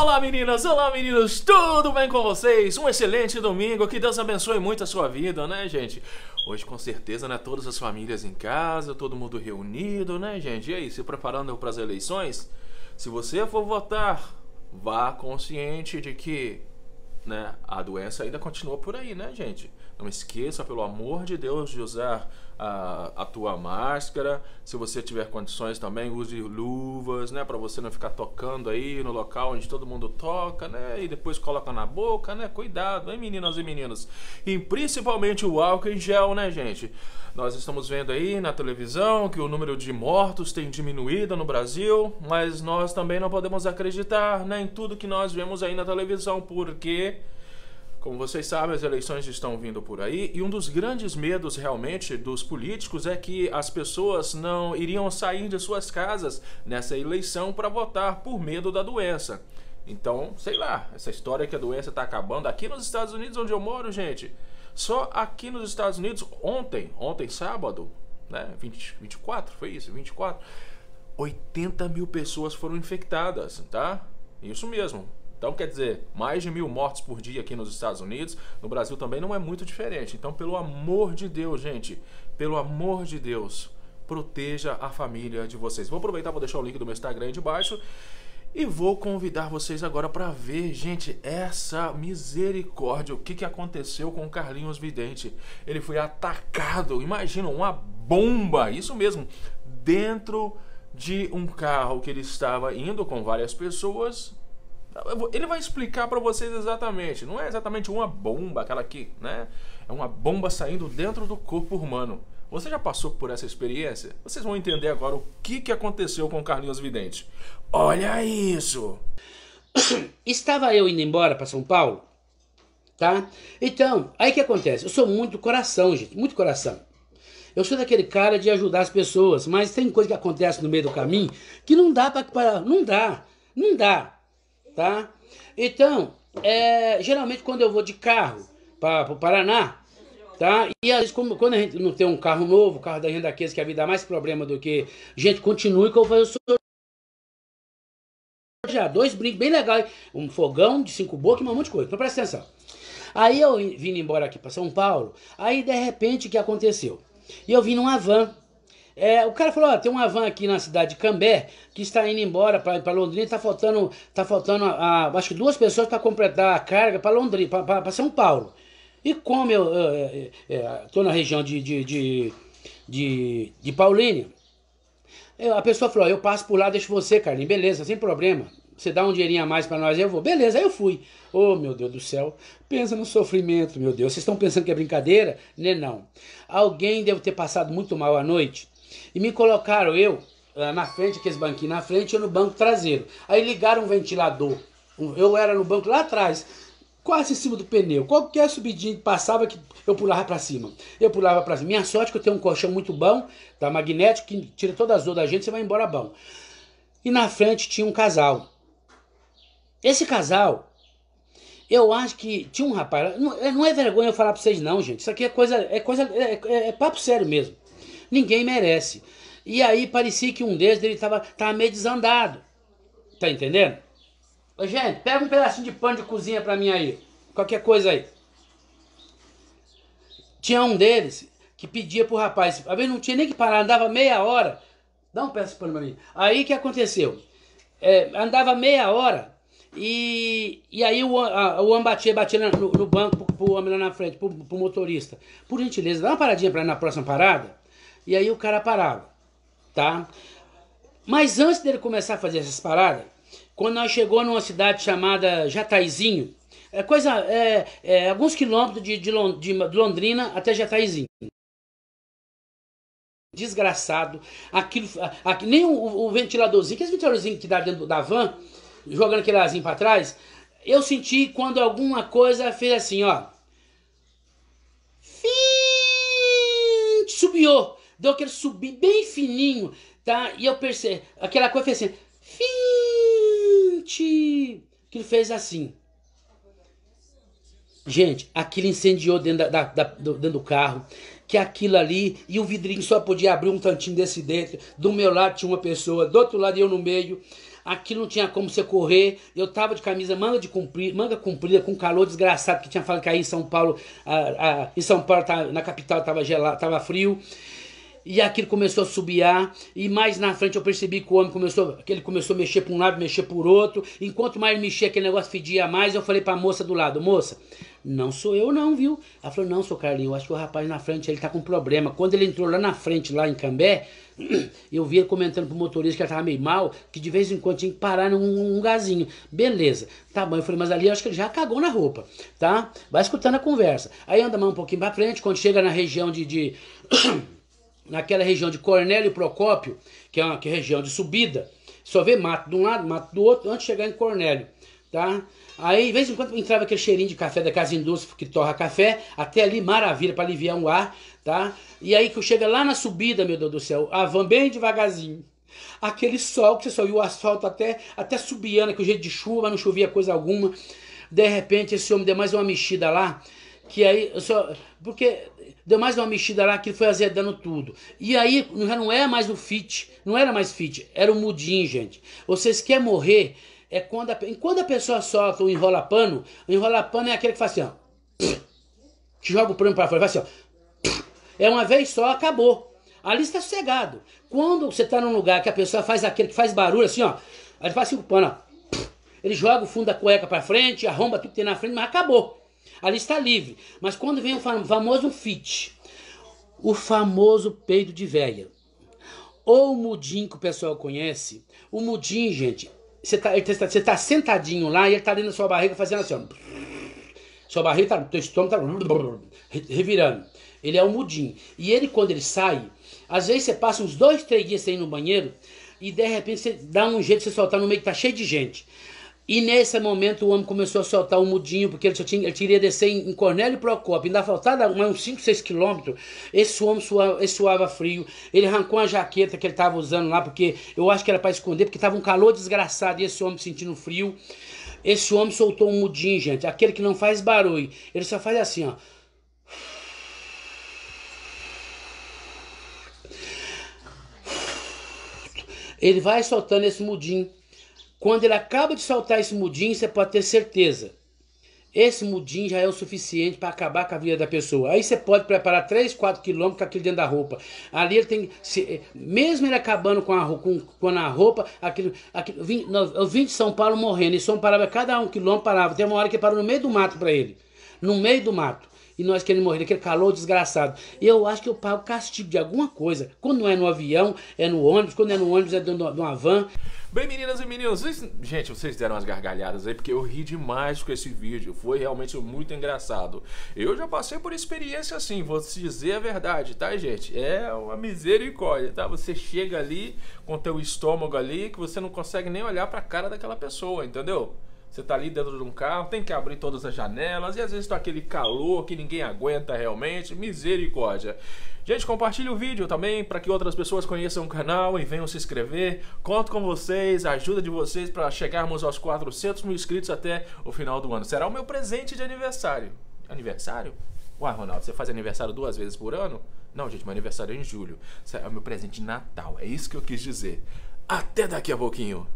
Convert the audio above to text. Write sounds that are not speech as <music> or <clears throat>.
Olá meninas, olá meninos, tudo bem com vocês? Um excelente domingo, que Deus abençoe muito a sua vida, né gente? Hoje com certeza, né, todas as famílias em casa, todo mundo reunido, né gente? E aí, se preparando para as eleições? Se você for votar, vá consciente de que né? A doença ainda continua por aí, né, gente? Não esqueça, pelo amor de Deus, de usar a, a tua máscara. Se você tiver condições também, use luvas, né? Para você não ficar tocando aí no local onde todo mundo toca, né? E depois coloca na boca, né? Cuidado, hein, meninas e meninos? E principalmente o álcool em gel, né, gente? Nós estamos vendo aí na televisão que o número de mortos tem diminuído no Brasil, mas nós também não podemos acreditar né, em tudo que nós vemos aí na televisão, porque como vocês sabem, as eleições estão vindo por aí e um dos grandes medos realmente dos políticos é que as pessoas não iriam sair de suas casas nessa eleição para votar por medo da doença. Então, sei lá, essa história que a doença está acabando aqui nos Estados Unidos, onde eu moro, gente. Só aqui nos Estados Unidos, ontem, ontem sábado, né, 20, 24, foi isso, 24, 80 mil pessoas foram infectadas, tá? Isso mesmo, então, quer dizer, mais de mil mortos por dia aqui nos Estados Unidos. No Brasil também não é muito diferente. Então, pelo amor de Deus, gente, pelo amor de Deus, proteja a família de vocês. Vou aproveitar, vou deixar o link do meu Instagram aí de baixo. E vou convidar vocês agora para ver, gente, essa misericórdia. O que, que aconteceu com o Carlinhos Vidente? Ele foi atacado, imagina, uma bomba, isso mesmo, dentro de um carro que ele estava indo com várias pessoas ele vai explicar para vocês exatamente. Não é exatamente uma bomba, aquela aqui, né? É uma bomba saindo dentro do corpo humano. Você já passou por essa experiência? Vocês vão entender agora o que, que aconteceu com o Carlinhos Vidente. Olha isso! <coughs> Estava eu indo embora para São Paulo, tá? Então, aí que acontece? Eu sou muito coração, gente, muito coração. Eu sou daquele cara de ajudar as pessoas, mas tem coisa que acontece no meio do caminho que não dá para. Não dá, não dá tá? Então, é, geralmente quando eu vou de carro para o Paraná, tá? E às vezes, como, quando a gente não tem um carro novo, o carro da renda é que a vida dá é mais problema do que. Gente, continue que eu vou fazer já dois brincos bem legais, um fogão de cinco bocas e um monte de coisa. Então presta atenção. Aí eu vim embora aqui para São Paulo, aí de repente o que aconteceu? E eu vim numa van é, o cara falou, ó, tem uma van aqui na cidade de Cambé que está indo embora para Londrina, está faltando, tá faltando a, a, acho que duas pessoas para completar a carga para Londrina, para São Paulo. E como eu estou na região de, de, de, de, de Paulínia, eu, a pessoa falou, ó, eu passo por lá, deixo você, Carlinhos, beleza, sem problema. Você dá um dinheirinho a mais para nós, eu vou. Beleza, aí eu fui. Oh, meu Deus do céu. Pensa no sofrimento, meu Deus. Vocês estão pensando que é brincadeira? Né, não. Alguém deve ter passado muito mal à noite e me colocaram eu eh, na frente, aqueles banquinhos na frente, eu no banco traseiro. Aí ligaram um ventilador. Eu era no banco lá atrás, quase em cima do pneu. Qualquer subidinha que passava, que eu pulava para cima. Eu pulava para cima. Minha sorte que eu tenho um colchão muito bom, tá magnético, que tira todas as dores da gente, você vai embora bom. E na frente tinha um casal. Esse casal, eu acho que tinha um rapaz. Não, é, é vergonha eu falar para vocês, não, gente. Isso aqui é coisa. É coisa. É, é, é papo sério mesmo ninguém merece. E aí parecia que um deles ele tava, tava meio desandado. Tá entendendo? Ô, gente, pega um pedacinho de pano de cozinha pra mim aí. Qualquer coisa aí. Tinha um deles que pedia pro rapaz, às vezes não tinha nem que parar, andava meia hora. Dá um pedaço de pano pra mim. Aí que aconteceu? É, andava meia hora e, e aí o, a, o homem batia, batia no, no banco pro, pro homem lá na frente, pro, pro motorista. Por gentileza, dá uma paradinha pra na próxima parada e aí o cara parava, tá? Mas antes dele começar a fazer essas paradas, quando nós chegou numa cidade chamada Jataizinho, é coisa, é, é alguns quilômetros de, de, Londrina até Jataizinho. Desgraçado, aquilo, aqui, nem o, o ventiladorzinho, aqueles ventiladorzinhos que dá dentro da van, jogando aquele asinho para trás, eu senti quando alguma coisa fez assim, ó. Fim, subiu. Deu aquele subir bem fininho, tá? E eu percebi, aquela coisa fez assim, 20, que ele fez assim. Gente, aquilo incendiou dentro, da, da, do, dentro do carro que aquilo ali e o vidrinho só podia abrir um tantinho desse dentro. Do meu lado tinha uma pessoa, do outro lado eu no meio. Aquilo não tinha como você correr. Eu tava de camisa manga de comprida, manga comprida com calor desgraçado que tinha falado que aí em São Paulo, a, a, em São Paulo tá, na capital tava gelado, tava frio e aquilo começou a subiar, e mais na frente eu percebi que o homem começou, que ele começou a mexer para um lado, mexer por outro, enquanto mais mexia aquele negócio fedia mais, eu falei para a moça do lado, moça, não sou eu não, viu? Ela falou, não, seu Carlinho, eu acho que o rapaz na frente, ele tá com problema. Quando ele entrou lá na frente, lá em Cambé, <clears throat> eu vi ele comentando pro motorista que ela tava meio mal, que de vez em quando tinha que parar num um gazinho. Beleza, tá bom. Eu falei, mas ali eu acho que ele já cagou na roupa, tá? Vai escutando a conversa. Aí anda mais um pouquinho pra frente, quando chega na região de... de <clears throat> naquela região de Cornélio Procópio, que é uma que é região de subida, só vê mato de um lado, mato do outro, antes de chegar em Cornélio, tá? Aí, de vez em quando, entrava aquele cheirinho de café da Casa Indústria, que torra café, até ali, maravilha, para aliviar um ar, tá? E aí que eu chego lá na subida, meu Deus do céu, a van bem devagarzinho, aquele sol que você só viu o asfalto até, até subiando, que o jeito de chuva, não chovia coisa alguma, de repente esse homem deu mais uma mexida lá, que aí só porque deu mais uma mexida lá que foi azedando tudo. E aí já não é mais o fit, não era mais fit, era o mudim, gente. Vocês quer morrer é quando a, quando a pessoa solta o enrola pano o pano é aquele que faz assim, ó, que joga o prêmio para fora, faz assim, ó, é uma vez só, acabou. Ali está sossegado. Quando você está num lugar que a pessoa faz aquele que faz barulho assim, ó, aí ele faz assim o pano, ó, ele joga o fundo da cueca para frente, arromba tudo que tem na frente, mas acabou. Ali está é livre. Mas quando vem o famoso fit, o famoso peido de véia, ou mudim que o pessoal conhece, o mudim, gente, você está tá, tá, tá, sentadinho lá e ele está ali na sua barriga fazendo assim, ó. Sua barriga está, teu estômago está, revirando. Ele é o mudim. E ele, quando ele sai, às vezes você passa uns dois, três dias sem ir no banheiro e de repente você dá um jeito de você soltar no meio que tá cheio de gente. E nesse momento o homem começou a soltar o um mudinho, porque ele, só tinha, ele iria descer em, em Cornélio Procópio. Ainda faltava mais uns 5, 6 quilômetros. Esse homem suava, suava frio. Ele arrancou a jaqueta que ele estava usando lá, porque eu acho que era para esconder, porque estava um calor desgraçado e esse homem sentindo frio. Esse homem soltou um mudinho, gente. Aquele que não faz barulho. Ele só faz assim, ó. Ele vai soltando esse mudinho. Quando ele acaba de soltar esse mudim, você pode ter certeza. Esse mudim já é o suficiente para acabar com a vida da pessoa. Aí você pode preparar 3, 4 quilômetros com aquilo dentro da roupa. Ali ele tem. Se, mesmo ele acabando com a, com, com a roupa, aquilo, aquilo, vim, não, eu vim de São Paulo morrendo. E São Paulo, cada um quilômetro parava. Tem uma hora que parou no meio do mato para ele. No meio do mato e nós queremos morrer daquele calor desgraçado. Eu acho que eu pago castigo de alguma coisa. Quando não é no avião, é no ônibus. Quando é no ônibus, é de uma van. Bem, meninas e meninos, vocês... gente, vocês deram umas gargalhadas aí, porque eu ri demais com esse vídeo. Foi realmente muito engraçado. Eu já passei por experiência assim, vou te dizer a verdade, tá, gente? É uma misericórdia, tá? Você chega ali com teu estômago ali que você não consegue nem olhar para a cara daquela pessoa, entendeu? Você tá ali dentro de um carro, tem que abrir todas as janelas e às vezes tá aquele calor que ninguém aguenta realmente. Misericórdia. Gente, compartilhe o vídeo também para que outras pessoas conheçam o canal e venham se inscrever. Conto com vocês, a ajuda de vocês para chegarmos aos 400 mil inscritos até o final do ano. Será o meu presente de aniversário. Aniversário? Uai, Ronaldo, você faz aniversário duas vezes por ano? Não, gente, meu aniversário é em julho. é o meu presente de Natal. É isso que eu quis dizer. Até daqui a pouquinho.